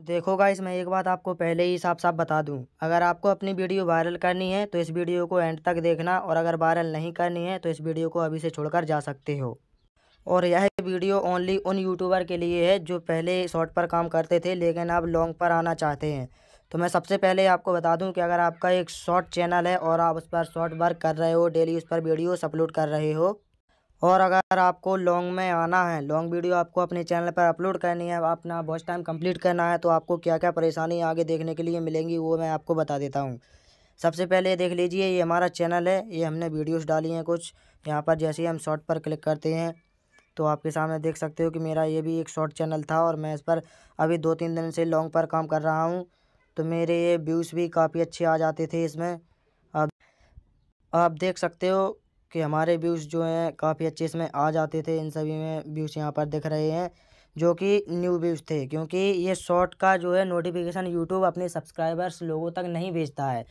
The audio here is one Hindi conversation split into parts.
देखो गाइस मैं एक बात आपको पहले ही साफ साफ बता दूं अगर आपको अपनी वीडियो वायरल करनी है तो इस वीडियो को एंड तक देखना और अगर वायरल नहीं करनी है तो इस वीडियो को अभी से छोड़कर जा सकते हो और यह वीडियो ओनली उन यूट्यूबर के लिए है जो पहले शॉर्ट पर काम करते थे लेकिन अब लॉन्ग पर आना चाहते हैं तो मैं सबसे पहले आपको बता दूं कि अगर आपका एक शॉर्ट चैनल है और आप उस पर शॉर्ट वर्क कर रहे हो डेली उस पर वीडियोस अपलोड कर रहे हो और अगर आपको लॉन्ग में आना है लॉन्ग वीडियो आपको अपने चैनल पर अपलोड करनी है अपना बहुत टाइम कंप्लीट करना है तो आपको क्या क्या परेशानी आगे देखने के लिए मिलेंगी वो मैं आपको बता देता हूँ सबसे पहले देख लीजिए ये हमारा चैनल है ये हमने वीडियोज़ डाली हैं कुछ यहाँ पर जैसे ही हम शॉर्ट पर क्लिक करते हैं तो आपके सामने देख सकते हो कि मेरा ये भी एक शॉर्ट चैनल था और मैं इस पर अभी दो तीन दिन से लॉन्ग पर काम कर रहा हूँ तो मेरे ये व्यूज़ भी काफ़ी अच्छे आ जाते थे इसमें अब आप देख सकते हो कि हमारे व्यूज़ जो हैं काफ़ी अच्छे इसमें आ जाते थे इन सभी में व्यूज़ यहाँ पर दिख रहे हैं जो कि न्यू व्यूज़ थे क्योंकि ये शॉर्ट का जो है नोटिफिकेशन यूट्यूब अपने सब्सक्राइबर्स लोगों तक नहीं भेजता है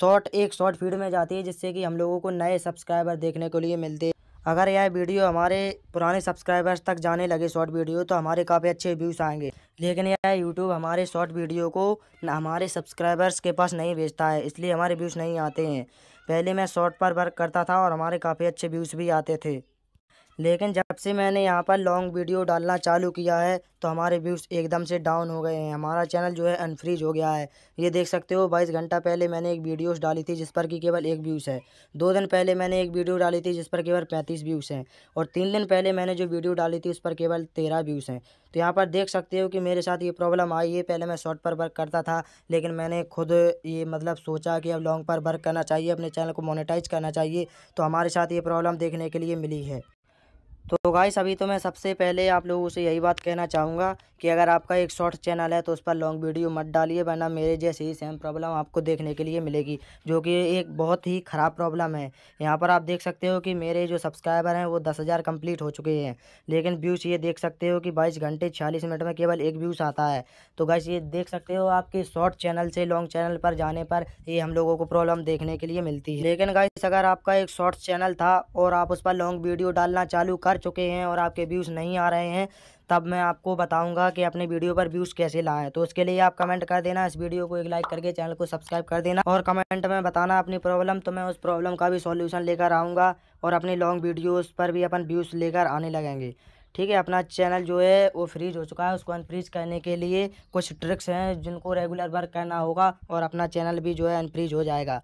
शॉर्ट एक शॉर्ट फीड में जाती है जिससे कि हम लोगों को नए सब्सक्राइबर देखने के लिए मिलते अगर यह वीडियो हमारे पुराने सब्सक्राइबर्स तक जाने लगे शॉर्ट वीडियो तो हमारे काफ़ी अच्छे व्यूज़ आएंगे लेकिन यह यूट्यूब हमारे शॉर्ट वीडियो को हमारे सब्सक्राइबर्स के पास नहीं भेजता है इसलिए हमारे व्यूज़ नहीं आते हैं पहले मैं शॉर्ट पर वर्क करता था और हमारे काफ़ी अच्छे व्यूज़ भी आते थे लेकिन जब से मैंने यहाँ पर लॉन्ग वीडियो डालना चालू किया है तो हमारे व्यूज़ एकदम से डाउन हो गए हैं हमारा चैनल जो है अनफ्रीज हो गया है ये देख सकते हो बाईस घंटा पहले मैंने एक वीडियोस डाली थी जिस पर कि केवल एक व्यूज़ है दो दिन पहले मैंने एक वीडियो डाली थी जिस पर केवल पैंतीस व्यूज़ हैं और तीन दिन पहले मैंने जो वीडियो डाली थी उस पर केवल तेरह व्यूज़ हैं तो यहाँ पर देख सकते हो कि मेरे साथ ये प्रॉब्लम आई है पहले मैं शॉर्ट पर वर्क करता था लेकिन मैंने खुद ये मतलब सोचा कि अब लॉन्ग पर वर्क करना चाहिए अपने चैनल को मोनिटाइज़ करना चाहिए तो हमारे साथ ये प्रॉब्लम देखने के लिए मिली है तो गाइस अभी तो मैं सबसे पहले आप लोगों से यही बात कहना चाहूँगा कि अगर आपका एक शॉर्ट चैनल है तो उस पर लॉन्ग वीडियो मत डालिए वरना मेरे जैसे ही सेम प्रॉब्लम आपको देखने के लिए मिलेगी जो कि एक बहुत ही ख़राब प्रॉब्लम है यहाँ पर आप देख सकते हो कि मेरे जो सब्सक्राइबर हैं वो दस हज़ार कम्प्लीट हो चुके हैं लेकिन व्यूज़ ये देख सकते हो कि बाईस घंटे छियालीस मिनट में केवल एक व्यूज़ आता है तो गाइस ये देख सकते हो आपके शॉर्ट चैनल से लॉन्ग चैनल पर जाने पर ये हम लोगों को प्रॉब्लम देखने के लिए मिलती है लेकिन गाइस अगर आपका एक शॉर्ट चैनल था और आप उस पर लॉन्ग वीडियो डालना चालू कर हार चुके हैं और आपके व्यूज़ नहीं आ रहे हैं तब मैं आपको बताऊंगा कि अपने वीडियो पर व्यूज़ कैसे लाएँ तो उसके लिए आप कमेंट कर देना इस वीडियो को एक लाइक करके चैनल को सब्सक्राइब कर देना और कमेंट में बताना अपनी प्रॉब्लम तो मैं उस प्रॉब्लम का भी सॉल्यूशन लेकर आऊँगा और अपनी लॉन्ग वीडियोज़ पर भी अपन व्यूज़ लेकर आने लगेंगे ठीक है अपना चैनल जो है वो फ्रीज हो चुका है उसको अनफ्रीज करने के लिए कुछ ट्रिक्स हैं जिनको रेगुलर वर्क करना होगा और अपना चैनल भी जो है अनफ्रीज हो जाएगा